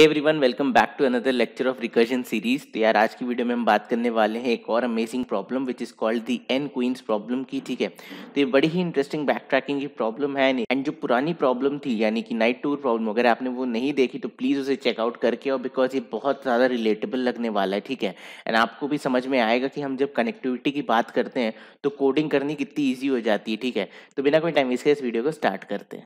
every everyone welcome back to another lecture of recursion series तो यार आज की वीडियो में हम बात करने वाले हैं एक और amazing problem which is called the N queens problem की ठीक है तो ये बड़ी ही इंटरेस्टिंग बैक ट्रैकिंग की प्रॉब्लम है एंड जो पुरानी प्रॉब्लम थी यानी कि नाइट टूर प्रॉब्लम अगर आपने वो नहीं देखी तो प्लीज़ उसे चेकआउट करके और बिकॉज ये बहुत ज़्यादा रिलेटेबल लगने वाला है ठीक है एंड आपको भी समझ में आएगा कि हम जब कनेक्टिविटी की बात करते हैं तो कोडिंग करनी कितनी ईजी हो जाती है ठीक है तो बिना कोई टाइम इसके इस वीडियो को स्टार्ट करते हैं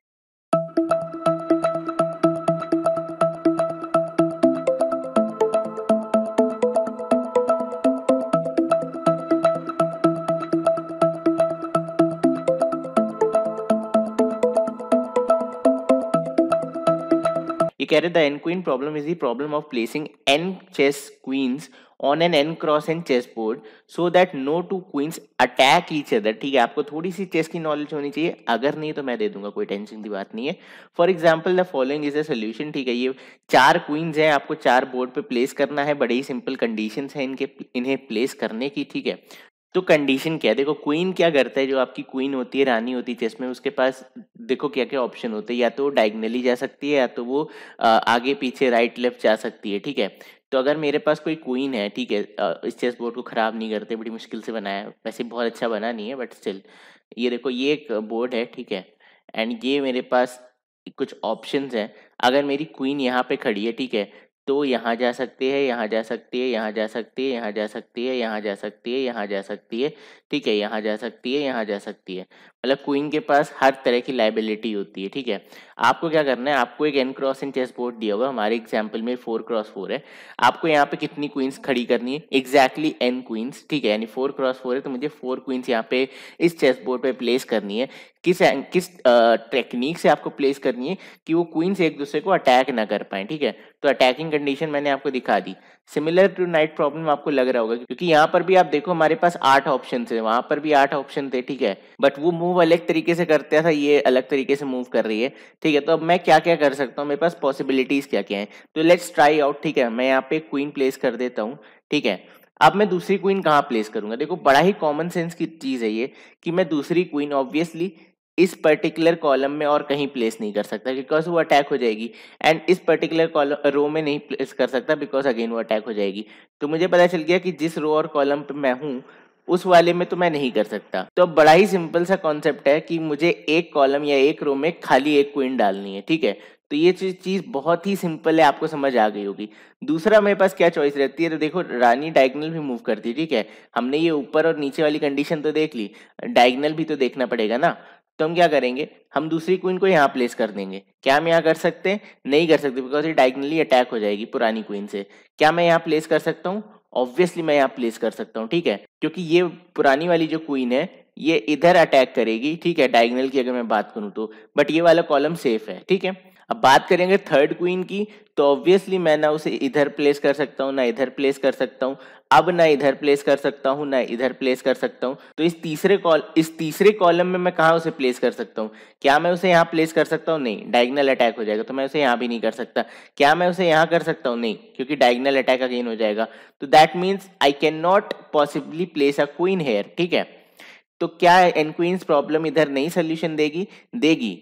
कह रहे हैं the N queen problem is the problem of placing N chess queens on N N cross N chess board so that no two queens attack each other ठीक है आपको थोड़ी सी चेस की नॉलेज होनी चाहिए अगर नहीं तो मैं दे दूंगा कोई टेंशन की बात नहीं है for example the following is a solution ठीक है ये चार क्वींस हैं आपको चार बोर्ड पे प्लेस करना है बड़े ही सिंपल कंडीशन है इनके इन्हें प्लेस करने की ठीक है तो कंडीशन क्या है देखो क्वीन क्या करता है जो आपकी क्वीन होती है रानी होती है चेस में उसके पास देखो क्या क्या ऑप्शन होते हैं या तो वो डायगनली जा सकती है या तो वो आगे पीछे राइट लेफ्ट जा सकती है ठीक है तो अगर मेरे पास कोई क्वीन है ठीक है इस चेस बोर्ड को ख़राब नहीं करते बड़ी मुश्किल से बनाया वैसे बहुत अच्छा बना नहीं है बट स्टिल ये देखो ये एक बोर्ड है ठीक है एंड ये मेरे पास कुछ ऑप्शंस हैं अगर मेरी क्वीन यहाँ पे खड़ी है ठीक है तो यहाँ जा सकती है यहाँ जा सकती है यहाँ जा सकती है यहाँ जा सकती है यहाँ जा सकती है यहाँ जा सकती है ठीक है यहाँ जा सकती है यहाँ जा सकती है मतलब क्वीन के पास हर तरह की लाइबिलिटी होती है ठीक है आपको क्या करना है आपको एक N cross in chess board दिया होगा हमारे एग्जाम्पल में फोर क्रॉस फोर है आपको यहाँ पे कितनी क्वींस खड़ी करनी है एग्जैक्टली एन क्वींस ठीक है यानी फोर क्रॉस फोर है तो मुझे फोर क्वींस यहाँ पे इस चेस बोर्ड पर प्लेस करनी है किस किस टेक्निक से आपको प्लेस करनी है कि वो क्वींस एक दूसरे को अटैक ना कर पाए ठीक है तो अटैकिंग कंडीशन मैंने आपको दिखा दी सिमिलर टू नाइट प्रॉब्लम आपको लग रहा होगा क्योंकि यहाँ पर भी आप देखो हमारे पास आठ ऑप्शन थे वहां पर भी आठ ऑप्शन थे ठीक है बट वो मूव अलग तरीके से करता था ये अलग तरीके से मूव कर रही है ठीक है तो अब मैं क्या क्या कर सकता हूँ मेरे पास पॉसिबिलिटीज क्या क्या है तो लेट्स ट्राई आउट ठीक है मैं यहाँ पे क्वीन प्लेस कर देता हूँ ठीक है अब मैं दूसरी क्वीन कहाँ प्लेस करूंगा देखो बड़ा ही कॉमन सेंस की चीज़ है ये कि मैं दूसरी क्वीन ऑब्वियसली इस पर्टिकुलर कॉलम में और कहीं प्लेस नहीं कर सकता बिकॉज वो अटैक हो जाएगी एंड इस पर्टिकुलर कॉलम रो में नहीं प्लेस कर सकता बिकॉज अगेन वो अटैक हो जाएगी तो मुझे पता चल गया कि जिस रो और कॉलम पे मैं हूँ उस वाले में तो मैं नहीं कर सकता तो बड़ा ही सिंपल सा कॉन्सेप्ट है कि मुझे एक कॉलम या एक रो में खाली एक क्वीन डालनी है ठीक है तो ये चीज़ बहुत ही सिंपल है आपको समझ आ गई होगी दूसरा मेरे पास क्या चॉइस रहती है तो देखो रानी डायगनल भी मूव करती है ठीक है हमने ये ऊपर और नीचे वाली कंडीशन तो देख ली डायगनल भी तो देखना पड़ेगा ना तो हम क्या करेंगे हम दूसरी क्वीन को यहाँ प्लेस कर देंगे क्या हम यहाँ कर सकते हैं नहीं कर सकते बिकॉज ये डायगनली अटैक हो जाएगी पुरानी क्वीन से क्या मैं यहाँ प्लेस कर सकता हूँ ऑब्वियसली मैं यहाँ प्लेस कर सकता हूँ ठीक है क्योंकि ये पुरानी वाली जो क्वीन है ये इधर अटैक करेगी ठीक है डायगनल की अगर मैं बात करूँ तो बट ये वाला कॉलम सेफ है ठीक है अब बात करेंगे थर्ड क्वीन की तो ऑब्वियसली मैं ना उसे इधर प्लेस कर सकता हूँ ना इधर प्लेस कर सकता हूँ अब ना इधर प्लेस कर सकता हूँ ना इधर प्लेस कर सकता हूँ तो इस तीसरे कॉल इस तीसरे कॉलम में मैं कहाँ उसे प्लेस कर सकता हूँ क्या मैं उसे यहाँ प्लेस कर सकता हूँ नहीं डायगनल अटैक हो जाएगा तो मैं उसे यहाँ भी नहीं कर सकता क्या मैं उसे यहाँ कर सकता हूँ नहीं क्योंकि डायगनल अटैक अगेन हो जाएगा तो that means I can not possibly place a queen here ठीक है तो क्या एनक्वींस प्रॉब्लम इधर नहीं सोल्यूशन देगी देगी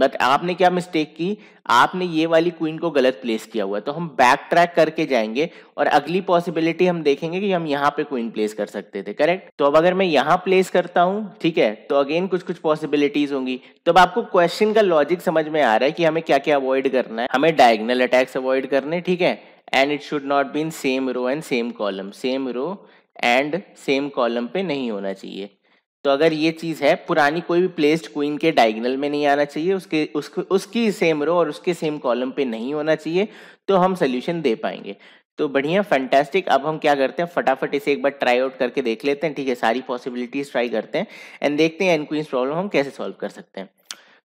बट आपने क्या मिस्टेक की आपने ये वाली क्वीन को गलत प्लेस किया हुआ है तो हम बैक ट्रैक करके जाएंगे और अगली पॉसिबिलिटी हम देखेंगे कि हम यहाँ पे क्वीन प्लेस कर सकते थे करेक्ट तो अब अगर मैं यहाँ प्लेस करता हूँ ठीक है तो अगेन कुछ कुछ पॉसिबिलिटीज होंगी तो अब आपको क्वेश्चन का लॉजिक समझ में आ रहा है कि हमें क्या क्या अवॉइड करना है हमें डायग्नल अटैक्स अवॉइड करने ठीक है and it should not been same row and same column same row and same column पे नहीं होना चाहिए तो अगर ये चीज़ है पुरानी कोई भी प्लेस्ड क्वीन के डायगनल में नहीं आना चाहिए उसके उसके उसकी सेम रो और उसके सेम कॉलम पे नहीं होना चाहिए तो हम सोल्यूशन दे पाएंगे तो बढ़िया फैंटेस्टिक अब हम क्या करते हैं फटाफट इसे एक बार ट्राई आउट करके देख लेते हैं ठीक है सारी पॉसिबिलिटीज ट्राई करते हैं एंड देखते हैं एन क्वीन प्रॉब्लम हम कैसे सॉल्व कर सकते हैं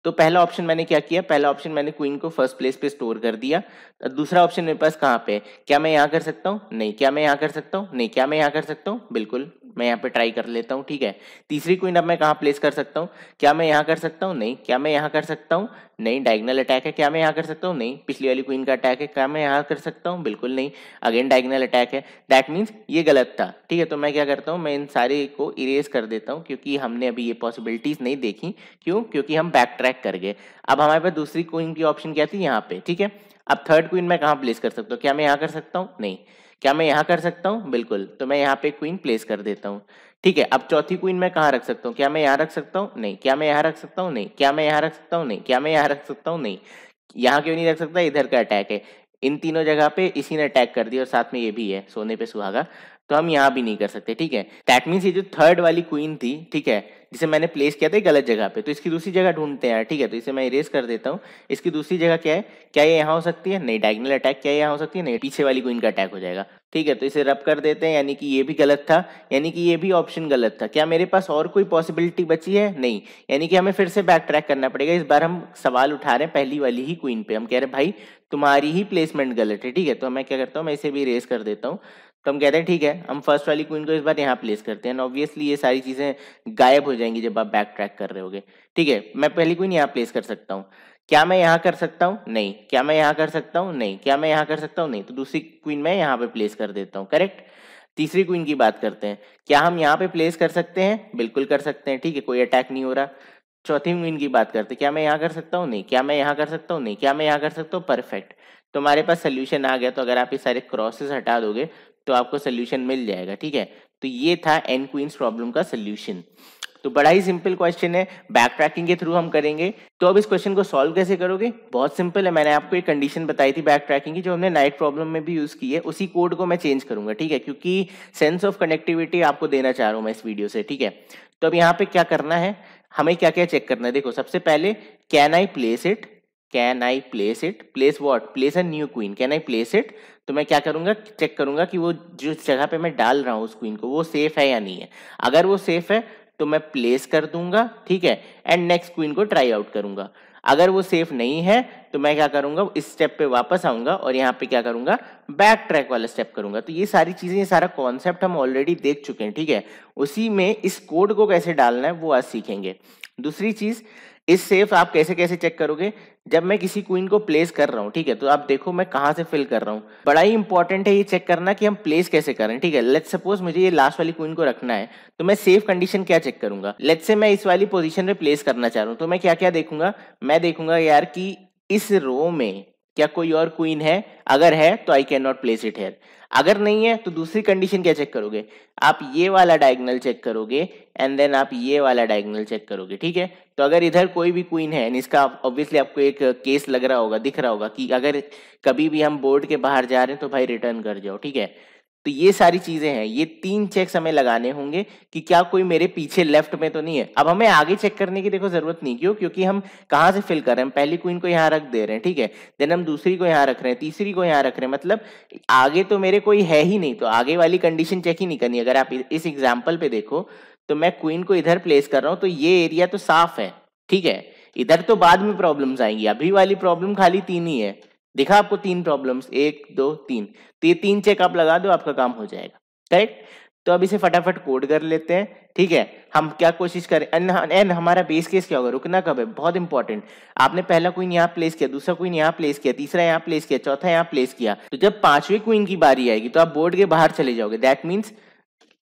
तो पहला ऑप्शन मैंने क्या किया पहला ऑप्शन मैंने क्वीन को फर्स्ट प्लेस पे स्टोर कर दिया दूसरा ऑप्शन मेरे पास कहाँ पे क्या मैं यहाँ कर सकता हूँ नहीं क्या मैं यहाँ कर सकता हूँ नहीं क्या मैं यहाँ कर सकता हूँ बिल्कुल मैं यहाँ पे ट्राई कर लेता हूँ ठीक है तीसरी क्वीन अब मैं कहाँ प्लेस कर सकता हूँ क्या मैं यहाँ कर सकता हूँ नहीं क्या मैं यहाँ कर सकता हूँ नहीं डायगनल अटैक है क्या मैं यहाँ कर सकता हूँ नहीं पिछली वाली क्वीन का अटैक है क्या मैं यहाँ कर सकता हूँ बिल्कुल नहीं अगेन डायगनल अटैक है दैट मीन्स ये गलत था ठीक है तो मैं क्या करता हूँ मैं इन सारे को इरेज कर देता हूँ क्योंकि हमने अभी ये पॉसिबिलिटीज नहीं देखी क्यों क्योंकि हम बैक ट्रैक कर गए अब हमारे पास दूसरी क्वीन की ऑप्शन क्या थी यहाँ पे ठीक है अब थर्ड क्वीन मैं कहाँ प्लेस कर सकता हूँ क्या मैं यहाँ कर सकता हूँ नहीं क्या मैं यहाँ कर सकता हूँ बिल्कुल तो मैं यहाँ पे क्वीन प्लेस कर देता हूँ ठीक है अब चौथी क्वीन मैं कहाँ रख सकता हूँ क्या मैं यहाँ रख सकता हूँ नहीं क्या मैं यहाँ रख सकता हूँ नहीं क्या मैं यहाँ रख सकता हूँ नहीं क्या मैं यहाँ रख सकता हूँ नहीं यहाँ क्यों नहीं रख सकता इधर का अटैक है इन तीनों जगह पे इसी ने अटैक कर दिया और साथ में ये भी है सोने पे सुहागा तो हम यहाँ भी नहीं कर सकते ठीक है दैट मीन्स ये जो थर्ड वाली क्वीन थी ठीक है जिसे मैंने प्लेस किया था गलत जगह पे तो इसकी दूसरी जगह ढूंढते हैं ठीक है तो इसे मैं इरेज कर देता हूँ इसकी दूसरी जगह क्या है क्या ये यहाँ हो सकती है नहीं डायगनल अटैक क्या यहाँ हो सकती है नहीं पीछे वाली क्वीन का अटैक हो जाएगा ठीक है तो इसे रब कर देते हैं यानी कि ये भी गलत था यानी कि ये भी ऑप्शन गलत था क्या मेरे पास और कोई पॉसिबिलिटी बची है नहीं यानी कि हमें फिर से बैक ट्रैक करना पड़ेगा इस बार हम सवाल उठा रहे हैं पहली वाली ही क्वीन पे हम कह रहे हैं भाई तुम्हारी ही प्लेसमेंट गलत है ठीक है तो मैं क्या करता हूँ मैं इसे भी रेस कर देता हूँ तो हम कहते हैं ठीक है हम फर्स्ट वाली क्वीन को इस बार यहाँ प्लेस करते हैं ऑब्वियसली ये सारी चीज़ें गायब हो जाएंगी जब आप बैक ट्रैक कर रहे होगे ठीक है मैं पहली क्वीन यहाँ प्लेस कर सकता हूँ क्या मैं यहाँ कर सकता हूँ नहीं क्या मैं यहाँ कर सकता हूँ नहीं क्या मैं यहाँ कर सकता हूँ नहीं तो दूसरी क्वीन मैं यहाँ पे प्लेस कर देता हूँ करेक्ट तीसरी क्वीन की बात करते हैं क्या हम यहाँ पे प्लेस कर सकते हैं बिल्कुल कर सकते हैं ठीक है कोई अटैक नहीं हो रहा चौथी मीन की बात करते क्या मैं यहाँ कर सकता हूँ नहीं क्या मैं यहाँ कर सकता हूँ नहीं क्या मैं यहाँ कर सकता हूँ परफेक्ट तो हमारे पास सोल्यूशन आ गया तो अगर आप ये सारे क्रॉसेस हटा दोगे तो आपको सोल्यूशन मिल जाएगा ठीक है तो ये था एन क्वींस प्रॉब्लम का सोल्यूशन तो बड़ा ही सिंपल क्वेश्चन है बैक ट्रैकिंग के थ्रू हम करेंगे तो अब इस क्वेश्चन को सॉल्व कैसे करोगे बहुत सिंपल है मैंने आपको एक कंडीशन बताई थी बैक ट्रैकिंग की जो हमने नाइट प्रॉब्लम में भी यूज़ की है उसी कोड को मैं चेंज करूंगा ठीक है क्योंकि सेंस ऑफ कनेक्टिविटी आपको देना चाह रहा हूँ मैं इस वीडियो से ठीक है तो अब यहाँ पे क्या करना है हमें क्या क्या चेक करना है देखो सबसे पहले can I place it can I place it place what place a new queen can I place it तो मैं क्या करूंगा चेक करूंगा कि वो जिस जगह पे मैं डाल रहा हूँ उस क्वीन को वो सेफ है या नहीं है अगर वो सेफ है तो मैं प्लेस कर दूंगा ठीक है एंड नेक्स्ट क्वीन को ट्राई आउट करूंगा अगर वो सेफ नहीं है तो मैं क्या करूंगा इस स्टेप पे वापस आऊंगा और यहाँ पे क्या करूंगा बैक ट्रैक वाला स्टेप करूंगा तो ये सारी चीजें ये सारा कॉन्सेप्ट हम ऑलरेडी देख चुके हैं ठीक है उसी में इस कोड को कैसे डालना है वो आज सीखेंगे दूसरी चीज़ इस सेफ आप कैसे कैसे चेक करोगे जब मैं किसी क्वीन को प्लेस कर रहा हूँ ठीक है तो आप देखो मैं कहाँ से फिल कर रहा हूँ बड़ा ही इंपॉर्टेंट है ये चेक करना कि हम प्लेस कैसे करें ठीक है लेट्स सपोज मुझे ये लास्ट वाली क्वीन को रखना है तो मैं सेफ कंडीशन क्या चेक करूंगा लेट्स से मैं इस वाली पोजिशन में प्लेस करना चाह रहा हूँ तो मैं क्या क्या देखूंगा मैं देखूंगा यार की इस रो में क्या कोई और क्वीन है अगर है तो I can not place it here अगर नहीं है तो दूसरी कंडीशन क्या चेक करोगे आप ये वाला डायगनल चेक करोगे एंड देन आप ये वाला डायगनल चेक करोगे ठीक है तो अगर इधर कोई भी क्वीन है इसका ऑब्वियसली आपको एक केस लग रहा होगा दिख रहा होगा कि अगर कभी भी हम बोर्ड के बाहर जा रहे हैं तो भाई रिटर्न कर जाओ ठीक है तो ये सारी चीजें हैं ये तीन चेक्स हमें लगाने होंगे कि क्या कोई मेरे पीछे लेफ्ट में तो नहीं है अब हमें आगे चेक करने की देखो जरूरत नहीं क्यों क्योंकि हम कहाँ से फिल कर रहे हैं पहली क्वीन को यहाँ रख दे रहे हैं ठीक है देन हम दूसरी को यहाँ रख रहे हैं तीसरी को यहाँ रख रहे हैं मतलब आगे तो मेरे कोई है ही नहीं तो आगे वाली कंडीशन चेक ही नहीं करनी अगर आप इस एग्जाम्पल पे देखो तो मैं क्वीन को इधर प्लेस कर रहा हूँ तो ये एरिया तो साफ है ठीक है इधर तो बाद में प्रॉब्लम्स आएंगी अभी वाली प्रॉब्लम खाली तीन ही है देखा आपको तीन प्रॉब्लम्स एक दो तीन तो ये तीन चेक आप लगा दो आपका काम हो जाएगा करेक्ट तो अब इसे फटाफट कोड कर लेते हैं ठीक है हम क्या कोशिश करें एन हमारा बेस केस क्या होगा रुकना कब है बहुत इंपॉर्टेंट आपने पहला क्वीन यहाँ प्लेस किया दूसरा क्वीन यहाँ प्लेस किया तीसरा यहाँ प्लेस किया चौथा यहाँ प्लेस किया तो जब पांचवी क्वीन की बारी आएगी तो आप बोर्ड के बाहर चले जाओगे दैट मीन्स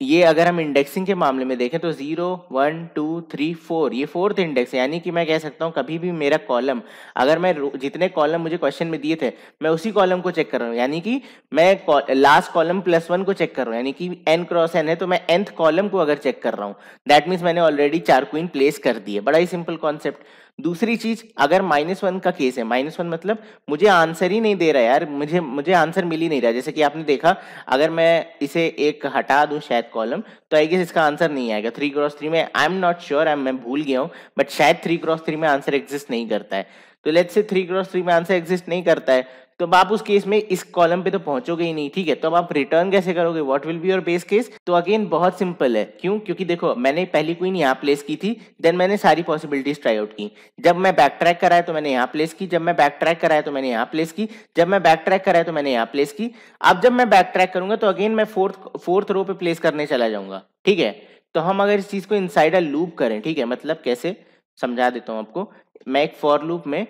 ये अगर हम इंडेक्सिंग के मामले में देखें तो zero one two three four ये फोर्थ इंडेक्स है यानी कि मैं कह सकता हूँ कभी भी मेरा कॉलम अगर मैं जितने कॉलम मुझे क्वेश्चन में दिए थे मैं उसी कॉलम को चेक कर रहा हूँ यानी कि मैं लास्ट कॉलम प्लस वन को चेक कर रहा हूँ यानी कि एन क्रॉस एन है तो मैं एंथ कॉलम को अगर चेक कर रहा हूँ दैट मीन्स मैंने ऑलरेडी चार क्वीन प्लेस कर दी है बड़ा ही सिंपल कॉन्सेप्ट दूसरी चीज अगर माइनस वन का केस है माइनस वन मतलब मुझे आंसर ही नहीं दे रहा यार मुझे मुझे आंसर मिल ही नहीं रहा जैसे कि आपने देखा अगर मैं इसे एक हटा दूं शायद कॉलम तो आई गेस इसका आंसर नहीं आएगा थ्री क्रॉस थ्री में I am not sure I मैं भूल गया हूँ बट शायद थ्री क्रॉस थ्री में आंसर एग्जिस्ट नहीं करता है तो let say three cross three में आंसर एग्जिस्ट नहीं करता है तो आप उस केस में इस कॉलम पे तो पहुंचोगे ही नहीं ठीक है तो अब आप रिटर्न कैसे करोगे what will be your base case तो अगेन बहुत सिंपल है क्यों क्योंकि देखो मैंने पहली क्वीन यहाँ प्लेस की थी देन मैंने सारी पॉसिबिलिटीज ट्राई आउट की जब मैं बैक ट्रैक कराया तो मैंने यहाँ प्लेस की जब मैं बैक ट्रैक कराया तो मैंने यहाँ प्लेस की जब मैं बैक ट्रैक कराया तो मैंने यहाँ प्लेस की अब जब मैं बैक ट्रैक करूंगा तो अगेन मैं फोर्थ फोर्थ रो पे प्लेस करने चला जाऊंगा ठीक है तो हम अगर इस चीज को इनसाइड अ लूप करें ठीक है मतलब कैसे समझा देता हूँ आपको मैं एक फॉर लूप में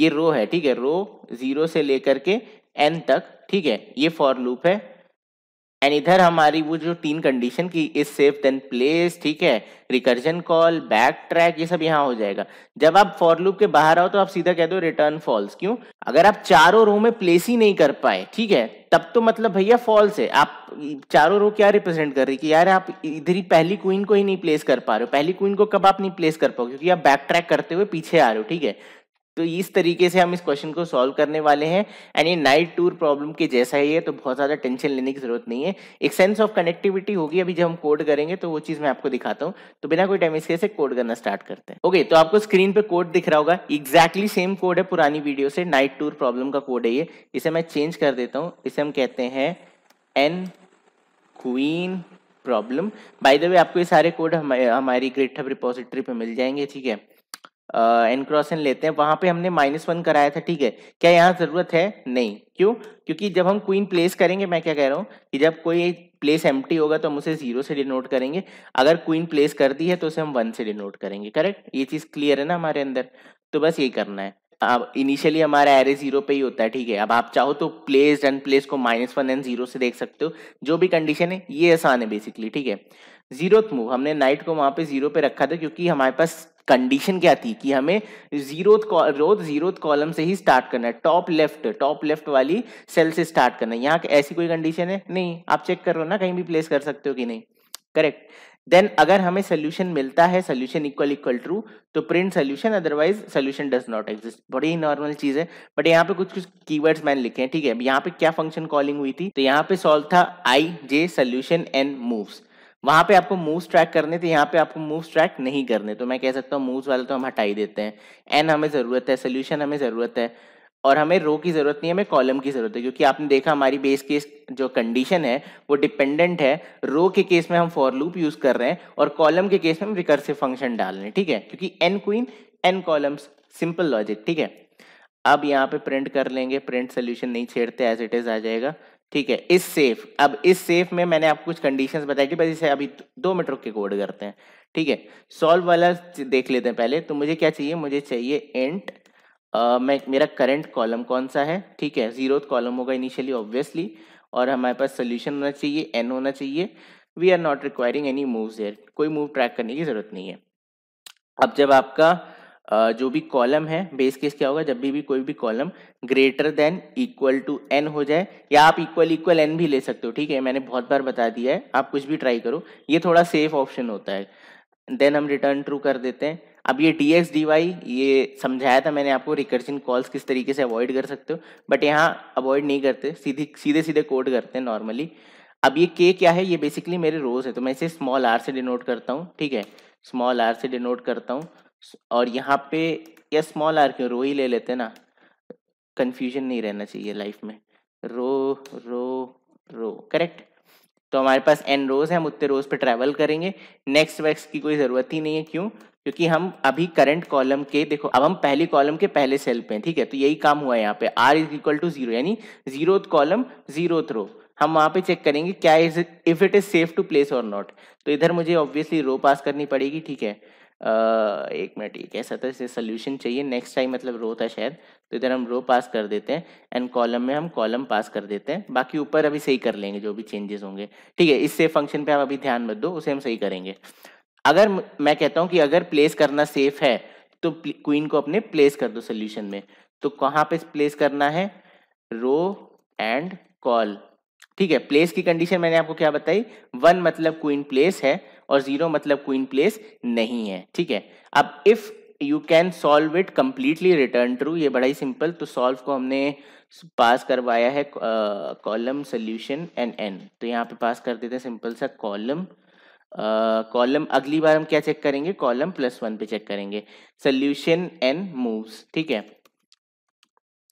ये रो है ठीक है रो जीरो से लेकर के एन तक ठीक है ये फॉर लूप है एंड इधर हमारी वो जो तीन कंडीशन की इज सेफ देन प्लेस ठीक है रिकर्जन कॉल बैक ट्रैक ये सब यहाँ हो जाएगा जब आप फॉर लूप के बाहर आओ तो आप सीधा कह दो रिटर्न फॉल्स क्यों अगर आप चारों रो में प्लेस ही नहीं कर पाए ठीक है तब तो मतलब भैया फॉल्स है आप चारों रो क्या रिप्रेजेंट कर रही कि यार आप इधर ही पहली क्वीन को ही नहीं प्लेस कर पा रहे हो पहली क्वीन को कब आप नहीं प्लेस कर पाओ क्योंकि आप बैक ट्रैक करते हुए पीछे आ रहे हो ठीक है तो इस तरीके से हम इस क्वेश्चन को सॉल्व करने वाले हैं एंड ये नाइट टूर प्रॉब्लम के जैसा ही है तो बहुत ज़्यादा टेंशन लेने की जरूरत नहीं है एक सेंस ऑफ कनेक्टिविटी होगी अभी जब हम कोड करेंगे तो वो चीज़ मैं आपको दिखाता हूँ तो बिना कोई टाइम इसके से कोड करना स्टार्ट करते हैं ओके okay, तो आपको स्क्रीन पे कोड दिख रहा होगा एग्जैक्टली सेम कोड है पुरानी वीडियो से नाइट टूर प्रॉब्लम का कोड है ये इसे मैं चेंज कर देता हूँ इसे हम कहते हैं N queen problem by the way आपको ये सारे कोड हमारी ग्रेट हब रिपोजिटरी पे मिल जाएंगे ठीक है एन क्रॉस एन लेते हैं वहां पे हमने माइनस वन कराया था ठीक है क्या यहाँ जरूरत है नहीं क्यों क्योंकि जब हम क्वीन प्लेस करेंगे मैं क्या कह रहा हूँ कि जब कोई प्लेस एम होगा तो हम उसे जीरो से डिनोट करेंगे अगर क्वीन प्लेस कर दी है तो उसे हम वन से डिनोट करेंगे करेक्ट ये चीज क्लियर है ना हमारे अंदर तो बस यही करना है अब इनिशियली हमारा एरे जीरो पे ही होता है ठीक है अब आप चाहो तो प्लेस प्लेस को माइनस वन एंड जीरो से देख सकते हो जो भी कंडीशन है ये आसान है बेसिकली ठीक है जीरो मूव हमने नाइट को वहां पे जीरो पे रखा था क्योंकि हमारे पास कंडीशन क्या थी कि हमें जीरो रोज जीरो कॉलम से ही स्टार्ट करना है टॉप लेफ्ट टॉप लेफ्ट वाली सेल से स्टार्ट करना है यहाँ ऐसी कोई कंडीशन है नहीं आप चेक करो ना कहीं भी प्लेस कर सकते हो कि नहीं करेक्ट देन अगर हमें सोल्यूशन मिलता है सोल्यूशन इक्वल इक्वल ट्रू तो print solution otherwise solution does not exist बड़ी ही नॉर्मल चीज है बट यहाँ पे कुछ कुछ कीवर्ड्स मैंने लिखे हैं ठीक है यहाँ पे क्या फंक्शन कॉलिंग हुई थी तो यहाँ पे सॉल्व था I J solution and moves वहां पे आपको मूव्स ट्रैक करने थे यहाँ पे आपको मूव्स ट्रैक नहीं करने तो मैं कह सकता हूँ मूव्स वाले तो हम हटाई देते हैं एन हमें ज़रूरत है सोल्यूशन हमें ज़रूरत है और हमें रो की ज़रूरत नहीं है हमें कॉलम की ज़रूरत है क्योंकि आपने देखा हमारी बेस केस जो कंडीशन है वो डिपेंडेंट है रो के केस में हम फॉर लूप यूज़ कर रहे हैं और कॉलम के केस में हम रिकर्सिव फंक्शन डाल रहे हैं ठीक है क्योंकि N queen N columns simple logic ठीक है अब यहाँ पे प्रिंट कर लेंगे प्रिंट सोल्यूशन नहीं छेड़ते एज इट इज़ आ जाएगा ठीक है इस सेफ अब इस सेफ में मैंने आपको कुछ कंडीशंस बताई थी भाई इसे अभी दो मिनट रुक के कोड करते हैं ठीक है सॉल्व वाला देख लेते हैं पहले तो मुझे क्या चाहिए मुझे चाहिए एंट मैं मेरा करंट कॉलम कौन सा है ठीक है जीरो कॉलम होगा इनिशियली ऑब्वियसली और हमारे पास सोल्यूशन होना चाहिए एन होना चाहिए we are not requiring any move एयर कोई मूव ट्रैक करने की जरूरत नहीं है अब जब आपका जो भी कॉलम है बेस केस क्या होगा जब भी, भी कोई भी column greater than equal to N हो जाए या आप इक्वल इक्वल एन भी ले सकते हो ठीक है मैंने बहुत बार बता दिया है आप कुछ भी ट्राई करो ये थोड़ा सेफ ऑप्शन होता है देन हम रिटर्न ट्रू कर देते हैं अब ये डी एक्स डी वाई ये समझाया था मैंने आपको रिकर्जन कॉल्स किस तरीके से अवॉइड कर सकते हो बट यहाँ अवॉइड नहीं करते सीधे सीधे सीधे कोड करते हैं नॉर्मली अब ये के क्या है ये बेसिकली मेरे रोज है तो मैं इसे स्मॉल आर से डिनोट करता हूँ ठीक है स्मॉल आर से डिनोट करता हूँ और यहाँ पे या स्मॉल आर क्यों रो ही ले लेते ना कंफ्यूजन नहीं रहना चाहिए लाइफ में रो रो रो करेक्ट तो हमारे पास एन रोज है हम उतने रोज पे ट्रैवल करेंगे नेक्स्ट वैक्स की कोई ज़रूरत ही नहीं है क्यों क्योंकि हम अभी करंट कॉलम के देखो अब हम पहली कॉलम के पहले सेल पे हैं ठीक है तो यही काम हुआ है यहाँ पे R is equal to zero यानी जीरो कॉलम जीरो रो हम वहां पे चेक करेंगे क्या is if it is safe to place और नॉट तो इधर मुझे ऑब्वियसली रो पास करनी पड़ेगी ठीक है एक मिनट ये कैसा था इसे सोल्यूशन चाहिए नेक्स्ट टाइम मतलब रो था शायद तो इधर हम रो पास कर देते हैं एंड कॉलम में हम कॉलम पास कर देते हैं बाकी ऊपर अभी सही कर लेंगे जो भी चेंजेस होंगे ठीक है इससे फंक्शन पे आप अभी ध्यान मत दो उसे हम सही करेंगे अगर मैं कहता हूँ कि अगर प्लेस करना सेफ है तो क्वीन को अपने प्लेस कर दो सोल्यूशन में तो कहाँ पे प्लेस करना है रो एंड कॉल ठीक है प्लेस की कंडीशन मैंने आपको क्या बताई वन मतलब क्वीन प्लेस है और जीरो मतलब क्वीन प्लेस नहीं है ठीक है अब if you can solve it completely return true ये बड़ा ही सिंपल तो सॉल्व को हमने पास करवाया है कॉलम सोल्यूशन एंड एन तो यहाँ पे पास कर देते हैं सिंपल सा कॉलम कॉलम uh, अगली बार हम क्या चेक करेंगे कॉलम प्लस वन पे चेक करेंगे सोल्यूशन एन मूव्स ठीक है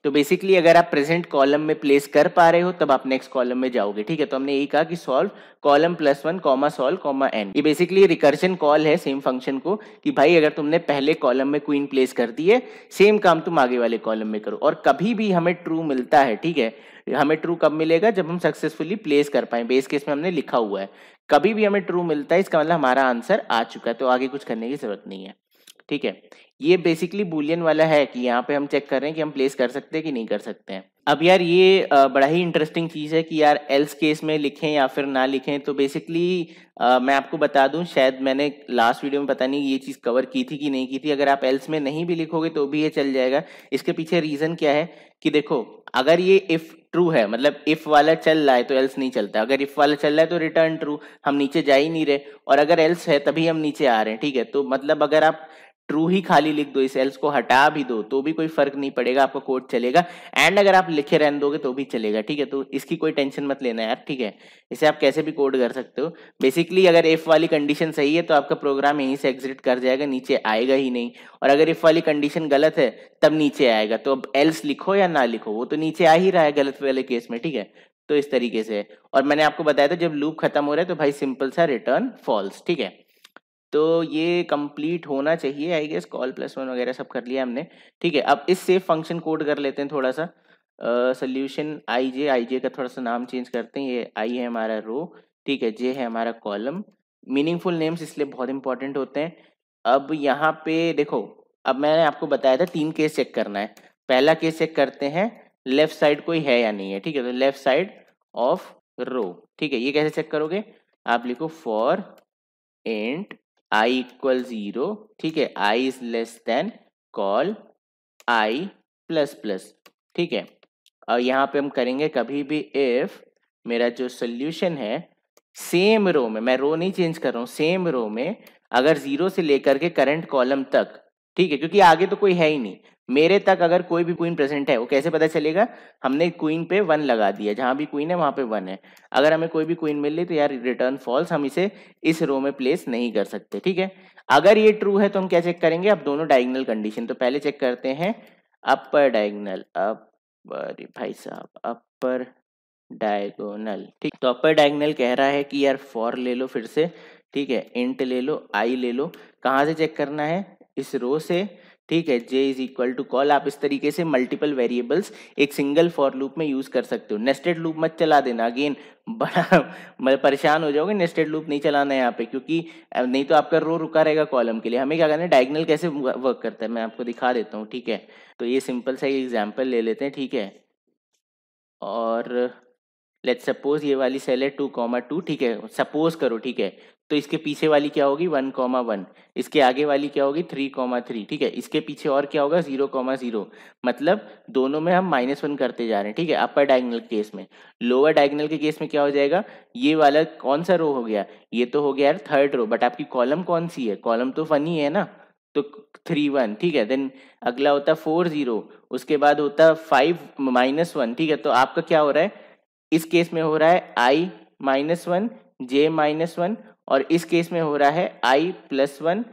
तो बेसिकली अगर आप प्रेजेंट कॉलम में प्लेस कर पा रहे हो तब आप नेक्स्ट कॉलम में जाओगे ठीक है तो हमने यही कहा कि solve column plus one comma solve comma N ये बेसिकली रिकर्शन कॉल है सेम फंक्शन को कि भाई अगर तुमने पहले कॉलम में क्वीन प्लेस कर दी है सेम काम तुम आगे वाले कॉलम में करो और कभी भी हमें ट्रू मिलता है ठीक है हमें ट्रू कब मिलेगा जब हम सक्सेसफुली प्लेस कर पाए बेस केस में हमने लिखा हुआ है कभी भी हमें ट्रू मिलता है इसका मतलब हमारा आंसर आ चुका है तो आगे कुछ करने की जरूरत नहीं है ठीक है ये बेसिकली बुलियन वाला है कि यहाँ पे हम चेक कर रहे हैं कि हम प्लेस कर सकते हैं कि नहीं कर सकते हैं अब यार ये बड़ा ही इंटरेस्टिंग चीज़ है कि यार एल्स केस में लिखें या फिर ना लिखें तो बेसिकली मैं आपको बता दूं शायद मैंने लास्ट वीडियो में पता नहीं ये चीज़ कवर की थी कि नहीं की थी अगर आप एल्स में नहीं भी लिखोगे तो भी ये चल जाएगा इसके पीछे रीज़न क्या है कि देखो अगर ये इफ़ ट्रू है मतलब इफ वाला चल रहा है तो एल्स नहीं चलता अगर इफ वाला चल रहा है तो रिटर्न ट्रू हम नीचे जा ही नहीं रहे और अगर एल्स है तभी हम नीचे आ रहे हैं ठीक है तो मतलब अगर आप ट्रू ही खाली लिख दो इस एल्स को हटा भी दो तो भी कोई फर्क नहीं पड़ेगा आपका कोड चलेगा एंड अगर आप लिखे रहने दोगे तो भी चलेगा ठीक है तो इसकी कोई टेंशन मत लेना यार ठीक है इसे आप कैसे भी कोड कर सकते हो बेसिकली अगर इफ वाली कंडीशन सही है तो आपका प्रोग्राम यहीं से एग्जिट कर जाएगा नीचे आएगा ही नहीं और अगर इफ वाली कंडीशन गलत है तब नीचे आएगा तो अब एल्स लिखो या ना लिखो वो तो नीचे आ ही रहा है गलत वाले केस में ठीक है तो इस तरीके से और मैंने आपको बताया था जब लूप खत्म हो रहा है तो भाई सिंपल सा रिटर्न फॉल्स ठीक है तो ये कंप्लीट होना चाहिए I guess col plus one वगैरह सब कर लिया हमने ठीक है अब इस सेफ फंक्शन कोड कर लेते हैं थोड़ा सा सोल्यूशन आई जे आई जे का थोड़ा सा नाम चेंज करते हैं ये आई है हमारा रो ठीक है जे है हमारा कॉलम मीनिंगफुल नेम्स इसलिए बहुत इंपॉर्टेंट होते हैं अब यहाँ पे देखो अब मैंने आपको बताया था तीन केस चेक करना है पहला केस चेक करते हैं लेफ्ट साइड कोई है या नहीं है ठीक है तो लेफ्ट साइड ऑफ रो ठीक है ये कैसे चेक करोगे आप लिखो for int I equal zero ठीक है I is less than col I plus plus ठीक है और यहाँ पे हम करेंगे कभी भी इफ मेरा जो सोल्यूशन है सेम रो में मैं रो नहीं चेंज कर रहा हूँ सेम रो में अगर जीरो से लेकर के करंट कॉलम तक ठीक है क्योंकि आगे तो कोई है ही नहीं मेरे तक अगर कोई भी क्वीन प्रेजेंट है वो कैसे पता चलेगा हमने क्वीन पे वन लगा दिया जहां भी क्वीन है वहां पे वन है अगर हमें कोई भी क्वीन मिल रही तो यार रिटर्न फॉल्स हम इसे इस रो में प्लेस नहीं कर सकते ठीक है अगर ये ट्रू है तो हम क्या चेक करेंगे अब दोनों डायग्नल कंडीशन तो पहले चेक करते हैं अपर डायग्नल अपर भाई साहब अपर डायगोनल ठीक तो अपर डायग्नल कह रहा है कि यार फॉर ले लो फिर से ठीक है इंट ले लो आई ले लो कहाँ से चेक करना है इस रो से ठीक है J is equal to col आप इस तरीके से मल्टीपल वेरिएबल्स एक सिंगल फॉर लूप में यूज कर सकते हो नेस्टेड लूप मत चला देना अगेन बड़ा मतलब परेशान हो जाओगे नेस्टेड लूप नहीं चलाना है यहाँ पे क्योंकि नहीं तो आपका रो रुका रहेगा कॉलम के लिए हमें क्या करना है डायगनल कैसे वर्क करता है मैं आपको दिखा देता हूँ ठीक है तो ये सिंपल सा एग्जाम्पल ले लेते हैं ठीक है और लेट सपोज ये वाली सेल है टू कॉमा टू ठीक है सपोज करो ठीक है तो इसके पीछे वाली क्या होगी वन कॉमा वन इसके आगे वाली क्या होगी थ्री कॉमा थ्री ठीक है इसके पीछे और क्या होगा जीरो कॉमा जीरो मतलब दोनों में हम माइनस वन करते जा रहे हैं ठीक है अपर डायगनल केस में लोअर डायगनल के केस में क्या हो जाएगा ये वाला कौन सा रो हो गया ये तो हो गया यार थर्ड रो बट आपकी कॉलम कौन सी है कॉलम तो फनी है ना तो थ्री वन ठीक है देन अगला होता फोर जीरो उसके बाद होता फाइव माइनस वन ठीक है तो आपका क्या हो रहा है इस केस में हो रहा है I minus one J minus one और इस केस में हो रहा है I plus one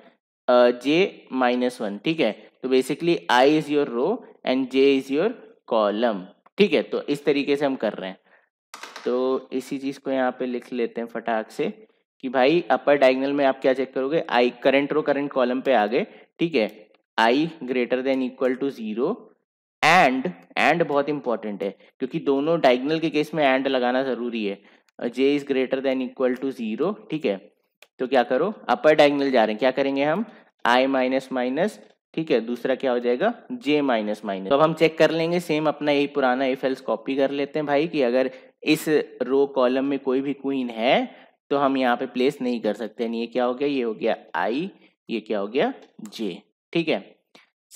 J minus one ठीक है तो basically I is your row and J is your column ठीक है तो इस तरीके से हम कर रहे हैं तो इसी चीज को यहाँ पे लिख लेते हैं फटाक से कि भाई अपर डायगनल में आप क्या चेक करोगे I current row current column पे आ गए ठीक है I greater than equal to zero and and बहुत इंपॉर्टेंट है क्योंकि दोनों डायगनल के केस में एंड लगाना जरूरी है J is greater than equal to zero ठीक है तो क्या करो अपर डायंगल जा रहे हैं क्या करेंगे हम आई माइनस माइनस ठीक है दूसरा क्या हो जाएगा जे माइनस माइनस अब हम चेक कर लेंगे सेम अपना यही पुराना एफ एल्स कॉपी कर लेते हैं भाई कि अगर इस रो कॉलम में कोई भी क्वीन है तो हम यहाँ पे प्लेस नहीं कर सकते ये क्या हो गया ये हो गया आई ये क्या हो गया जे ठीक है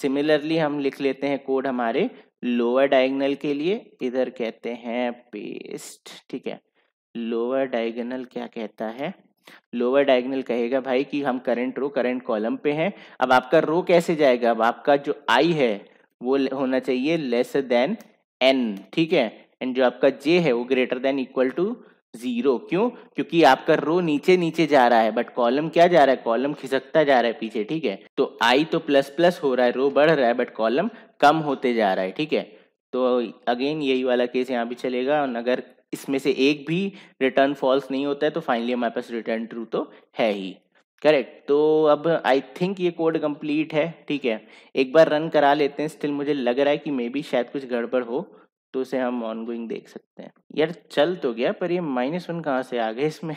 सिमिलरली हम लिख लेते हैं कोड हमारे लोअर डायगनल के लिए इधर कहते हैं पेस्ट ठीक है लोअर डायगोनल क्या कहता है लोअर डायगोनल कहेगा भाई कि हम करंट रो करंट कॉलम पे हैं अब आपका रो कैसे जाएगा अब आपका जो आई है वो होना चाहिए लेस देन एन ठीक है एंड जो आपका जे है वो greater than equal to zero क्यों क्योंकि आपका रो नीचे नीचे जा रहा है बट कॉलम क्या जा रहा है कॉलम खिसकता जा रहा है पीछे ठीक है तो आई तो प्लस प्लस हो रहा है रो बढ़ रहा है बट कॉलम कम होते जा रहा है ठीक है तो अगेन यही वाला केस यहाँ भी चलेगा और अगर इसमें से एक भी रिटर्न फॉल्स नहीं होता है तो फाइनली हमारे पास रिटर्न ट्रू तो है ही करेक्ट तो अब आई थिंक ये कोड कंप्लीट है ठीक है एक बार रन करा लेते हैं स्टिल मुझे लग रहा है कि मे बी शायद कुछ गड़बड़ हो तो उसे हम ऑन गोइंग देख सकते हैं यार चल तो गया पर ये माइनस वन कहाँ से आ गए इसमें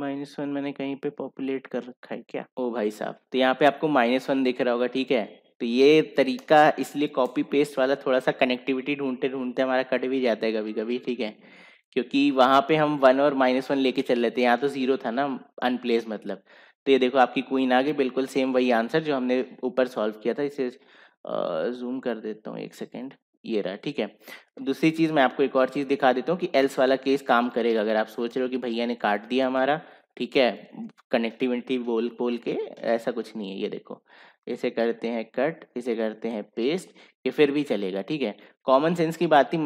माइनस वन मैंने कहीं पे पॉपुलेट कर रखा है क्या ओ भाई साहब तो यहाँ पे आपको माइनस वन दिख रहा होगा ठीक है तो ये तरीका इसलिए कॉपी पेस्ट वाला थोड़ा सा कनेक्टिविटी ढूंढते ढूंढते हमारा कट भी जाता है कभी कभी ठीक है क्योंकि वहाँ पे हम वन और माइनस वन लेके चल लेते हैं यहाँ तो जीरो था ना अनप्लेस मतलब तो ये देखो आपकी क्वीन आ गई बिल्कुल सेम वही आंसर जो हमने ऊपर सॉल्व किया था इसे जूम कर देता हूँ एक सेकेंड ये रहा ठीक है दूसरी चीज़ मैं आपको एक और चीज़ दिखा देता हूँ कि एल्स वाला केस काम करेगा अगर आप सोच रहे हो कि भैया ने काट दिया हमारा ठीक है कनेक्टिविटी बोल बोल के ऐसा कुछ नहीं है ये देखो इसे करते हैं कट इसे करते हैं पेस्ट ये फिर भी चलेगा ठीक है कॉमन सेंस की बात थी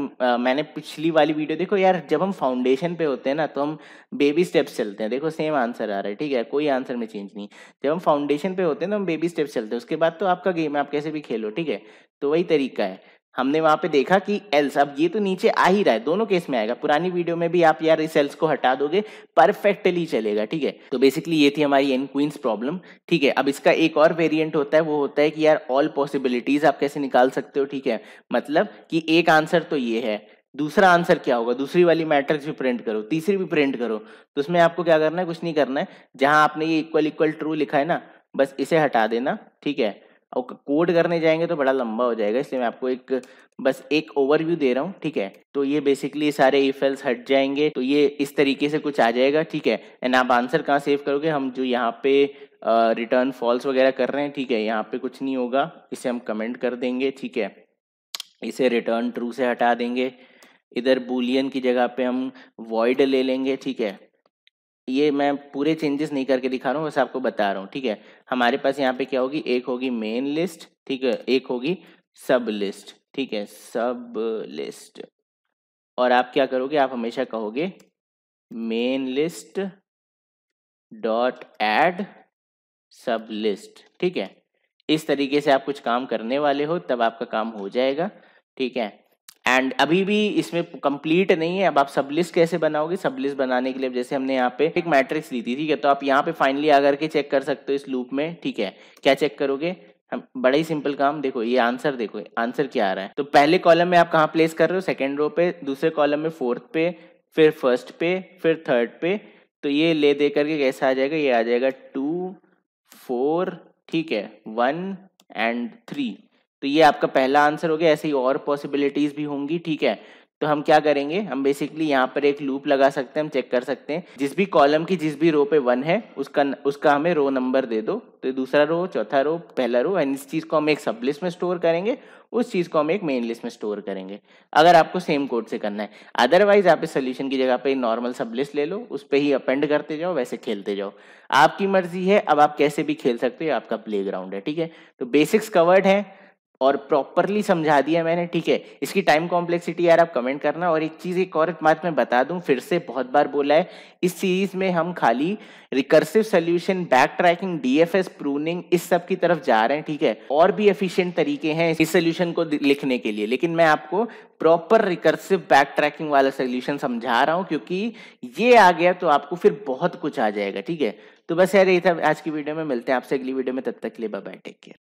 मैंने पिछली वाली वीडियो देखो यार जब हम फाउंडेशन पे होते हैं ना तो हम बेबी स्टेप्स चलते हैं देखो सेम आंसर आ रहा है ठीक है कोई आंसर में चेंज नहीं जब हम फाउंडेशन पे होते हैं तो हम बेबी स्टेप्स चलते हैं उसके बाद तो आपका गेम है आप कैसे भी खेलो ठीक है तो वही तरीका है हमने वहां पे देखा कि एल्स अब ये तो नीचे आ ही रहा है दोनों केस में आएगा पुरानी वीडियो में भी आप यार इस एल्स को हटा दोगे परफेक्टली चलेगा ठीक है तो बेसिकली ये थी हमारी एन क्वींस प्रॉब्लम ठीक है अब इसका एक और वेरिएंट होता है वो होता है कि यार ऑल पॉसिबिलिटीज आप कैसे निकाल सकते हो ठीक है मतलब कि एक आंसर तो ये है दूसरा आंसर क्या होगा दूसरी वाली मैट्रिक्स भी प्रिंट करो तीसरी भी प्रिंट करो तो उसमें आपको क्या करना है कुछ नहीं करना है जहां आपने ये इक्वल इक्वल ट्रू लिखा है ना बस इसे हटा देना ठीक है और कोड करने जाएंगे तो बड़ा लंबा हो जाएगा इसलिए मैं आपको एक बस एक ओवरव्यू दे रहा हूँ ठीक है तो ये बेसिकली सारे ईफेल्स हट जाएंगे तो ये इस तरीके से कुछ आ जाएगा ठीक है एंड आप आंसर कहाँ सेव करोगे हम जो यहाँ पे रिटर्न फॉल्स वगैरह कर रहे हैं ठीक है यहाँ पे कुछ नहीं होगा इसे हम कमेंट कर देंगे ठीक है इसे रिटर्न ट्रू से हटा देंगे इधर बुलियन की जगह पे हम वॉइड ले लेंगे ठीक है ये मैं पूरे चेंजेस नहीं करके दिखा रहा हूँ बस आपको बता रहा हूँ ठीक है हमारे पास यहाँ पे क्या होगी एक होगी मेन लिस्ट ठीक है एक होगी सब लिस्ट ठीक है सब लिस्ट और आप क्या करोगे आप हमेशा कहोगे main list dot add sub list ठीक है इस तरीके से आप कुछ काम करने वाले हो तब आपका काम हो जाएगा ठीक है एंड अभी भी इसमें कंप्लीट नहीं है अब आप सब लिस्ट कैसे बनाओगे सब लिस्ट बनाने के लिए जैसे हमने यहाँ पे एक मैट्रिक्स दी थी ठीक है तो आप यहाँ पे फाइनली आकर के चेक कर सकते हो इस लूप में ठीक है क्या चेक करोगे हम बड़ा ही सिंपल काम देखो ये आंसर देखो आंसर क्या आ रहा है तो पहले कॉलम में आप कहाँ प्लेस कर रहे हो सेकेंड रो पे दूसरे कॉलम में फोर्थ पे फिर फर्स्ट पे फिर थर्ड पे तो ये ले दे करके कैसा आ जाएगा ये आ जाएगा टू फोर ठीक है वन एंड थ्री तो ये आपका पहला आंसर हो गया ऐसे ही और पॉसिबिलिटीज भी होंगी ठीक है तो हम क्या करेंगे हम बेसिकली यहाँ पर एक लूप लगा सकते हैं हम चेक कर सकते हैं जिस भी कॉलम की जिस भी रो पे वन है उसका उसका हमें रो नंबर दे दो तो दूसरा रो चौथा रो पहला रो एंड इस चीज़ को हम एक सब लिस्ट में स्टोर करेंगे उस चीज़ को हम एक मेन लिस्ट में स्टोर करेंगे अगर आपको सेम कोड से करना है अदरवाइज आप इस सोल्यूशन की जगह पर नॉर्मल सब लिस्ट ले लो उस पर ही अपेंड करते जाओ वैसे खेलते जाओ आपकी मर्जी है अब आप कैसे भी खेल सकते हो आपका प्ले ग्राउंड है ठीक है तो बेसिक्स कवर्ड है और प्रॉपरली समझा दिया मैंने ठीक है इसकी टाइम कॉम्प्लेक्सिटी यार आप कमेंट करना और एक चीज़ एक और बात मैं बता दूं फिर से बहुत बार बोला है इस सीरीज में हम खाली recursive solution backtracking DFS pruning इस सब की तरफ जा रहे हैं ठीक है और भी एफिशिएंट तरीके हैं इस सोल्यूशन को लिखने के लिए लेकिन मैं आपको प्रॉपर रिकर्सिव बैक ट्रैकिंग वाला सोल्यूशन समझा रहा हूँ क्योंकि ये आ गया तो आपको फिर बहुत कुछ आ जाएगा ठीक है तो बस यार ये था आज की वीडियो में मिलते हैं आपसे अगली वीडियो में तब तक के लिए बाय टेक केयर